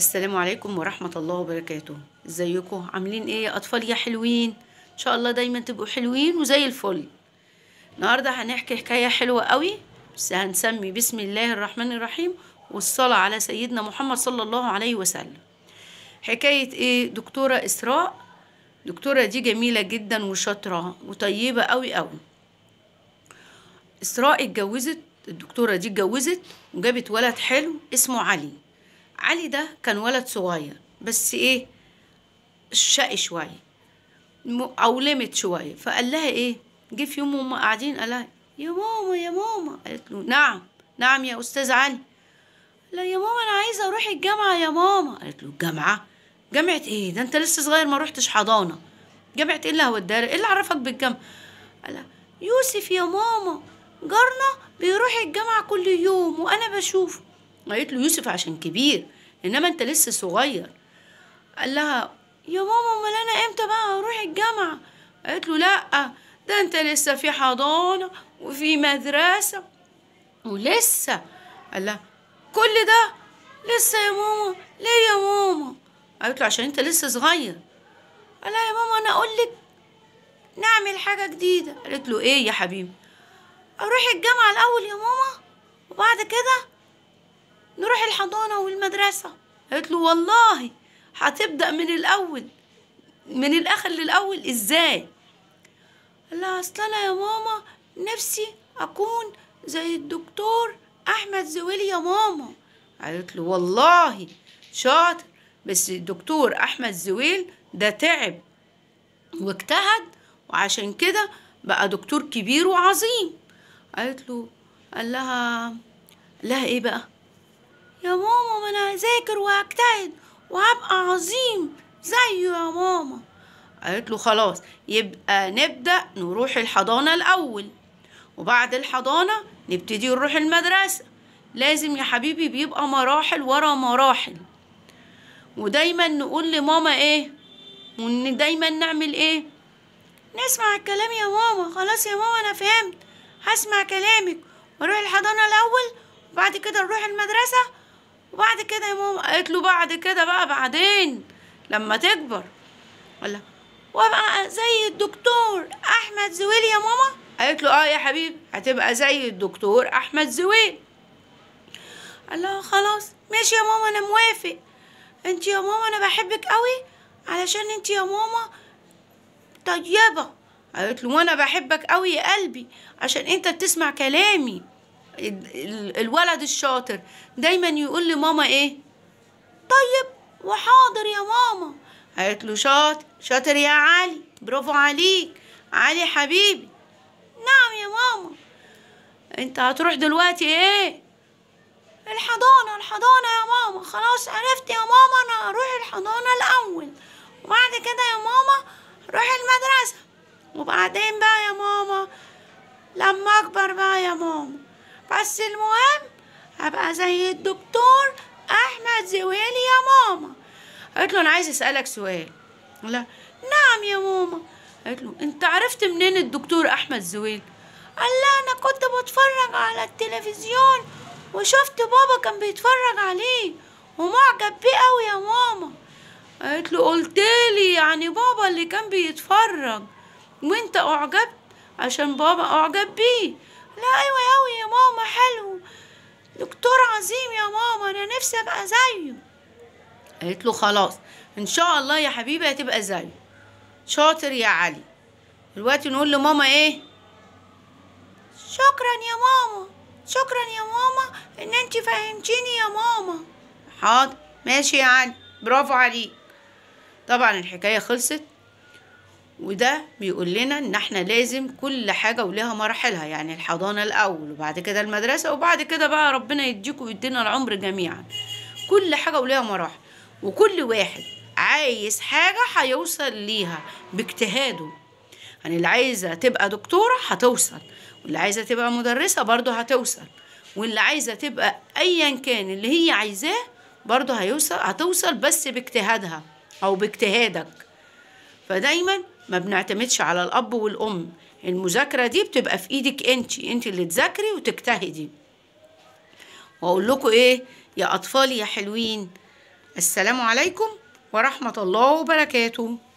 السلام عليكم ورحمة الله وبركاته ازيكم عاملين ايه يا اطفال يا حلوين ان شاء الله دايما تبقوا حلوين وزي الفل النهاردة هنحكي حكاية حلوة قوي بس هنسمي بسم الله الرحمن الرحيم والصلاة على سيدنا محمد صلى الله عليه وسلم حكاية ايه دكتورة اسراء دكتورة دي جميلة جدا وشاطرة وطيبة قوي قوي اسراء اتجوزت الدكتورة دي اتجوزت وجابت ولد حلو اسمه علي علي ده كان ولد صغير بس ايه شقي شويه اولمت شويه فقال لها ايه جه في يوم وهم قاعدين قال لها يا ماما يا ماما قالت له نعم نعم يا استاذ علي لا يا ماما انا عايزه اروح الجامعه يا ماما قالت له الجامعه جامعه ايه ده انت لسه صغير ما روحتش حضانه جامعه ايه اللي هوداها ايه اللي عرفك بالجامعه قال يوسف يا ماما جارنا بيروح الجامعه كل يوم وانا بشوفه قالت له يوسف عشان كبير انما انت لسه صغير قال لها يا ماما امال انا امتى بقى هروح الجامعه قالت له لا ده انت لسه في حضانه وفي مدرسه ولسه قال لها كل ده لسه يا ماما ليه يا ماما قالت له عشان انت لسه صغير قال لها يا ماما انا اقول لك نعمل حاجه جديده قالت له ايه يا حبيبي اروح الجامعه الاول يا ماما وبعد كده نروح الحضانة والمدرسة قالت له والله هتبدأ من الأول من الآخر للأول إزاي قال لها أصل أنا يا ماما نفسي أكون زي الدكتور أحمد زويل يا ماما قالت له والله شاطر بس الدكتور أحمد زويل ده تعب واجتهد وعشان كده بقى دكتور كبير وعظيم قالت له قال لها قال لها ايه بقى يا ماما ما انا هذاكر وهجتهد وهبقى عظيم زيه يا ماما قالت له خلاص يبقى نبدأ نروح الحضانة الأول وبعد الحضانة نبتدي نروح المدرسة لازم يا حبيبي بيبقى مراحل ورا مراحل ودايما نقول لماما ايه وان دايما نعمل ايه نسمع الكلام يا ماما خلاص يا ماما انا فهمت هسمع كلامك واروح الحضانة الأول وبعد كده نروح المدرسة وبعد كده يا ماما قالت له بعد كده بقى بعدين لما تكبر ولا وابقى زي الدكتور احمد زويل يا ماما قالت له اه يا حبيبي هتبقى زي الدكتور احمد زويل قال لها خلاص ماشي يا ماما انا موافق انت يا ماما انا بحبك قوي علشان انت يا ماما طيبه قالت له وانا بحبك قوي يا قلبي عشان انت بتسمع كلامي الولد الشاطر دايما يقول لماما ايه طيب وحاضر يا ماما قالت له شاطر شاطر يا علي برافو عليك علي حبيبي نعم يا ماما انت هتروح دلوقتي ايه الحضانة الحضانة يا ماما خلاص عرفت يا ماما انا هروح الحضانة الاول وبعد كده يا ماما روح المدرسة وبعدين بقى يا ماما لما اكبر بقى يا ماما بس المهم هبقى زي الدكتور احمد زويلي يا ماما قلت له انا عايز اسالك سؤال لا نعم يا ماما قلت له انت عرفت منين الدكتور احمد زويل قال لا انا كنت بتفرج على التلفزيون وشفت بابا كان بيتفرج عليه ومعجب بيه قوي يا ماما قالت له لي يعني بابا اللي كان بيتفرج وانت اعجبت عشان بابا اعجب بيه لا ايوه اوي يا ماما حلو دكتور عظيم يا ماما انا نفسي ابقى زيه قالت له خلاص ان شاء الله يا حبيبي هتبقى زيه شاطر يا علي دلوقتي نقول لماما ايه شكرا يا ماما شكرا يا ماما ان انت فهمتيني يا ماما حاضر ماشي يا علي برافو عليك طبعا الحكايه خلصت وده بيقول لنا ان احنا لازم كل حاجة ولها مراحلها يعني الحضانة الاول وبعد كده المدرسة وبعد كده بقى ربنا يديكم ويدينا العمر جميعا كل حاجة ولها مراحل وكل واحد عايز حاجة هيوصل ليها باجتهاده يعني اللي عايزة تبقى دكتورة هتوصل واللي عايزة تبقى مدرسة برضو هتوصل واللي عايزة تبقى أيا كان اللي هي عايزاه برضو هيوصل هتوصل بس باجتهادها أو باجتهادك فدايما ما بنعتمدش على الاب والام المذاكره دي بتبقى في ايدك انت انت اللي تذاكري وتجتهدي واقول لكم ايه يا اطفالي يا حلوين السلام عليكم ورحمه الله وبركاته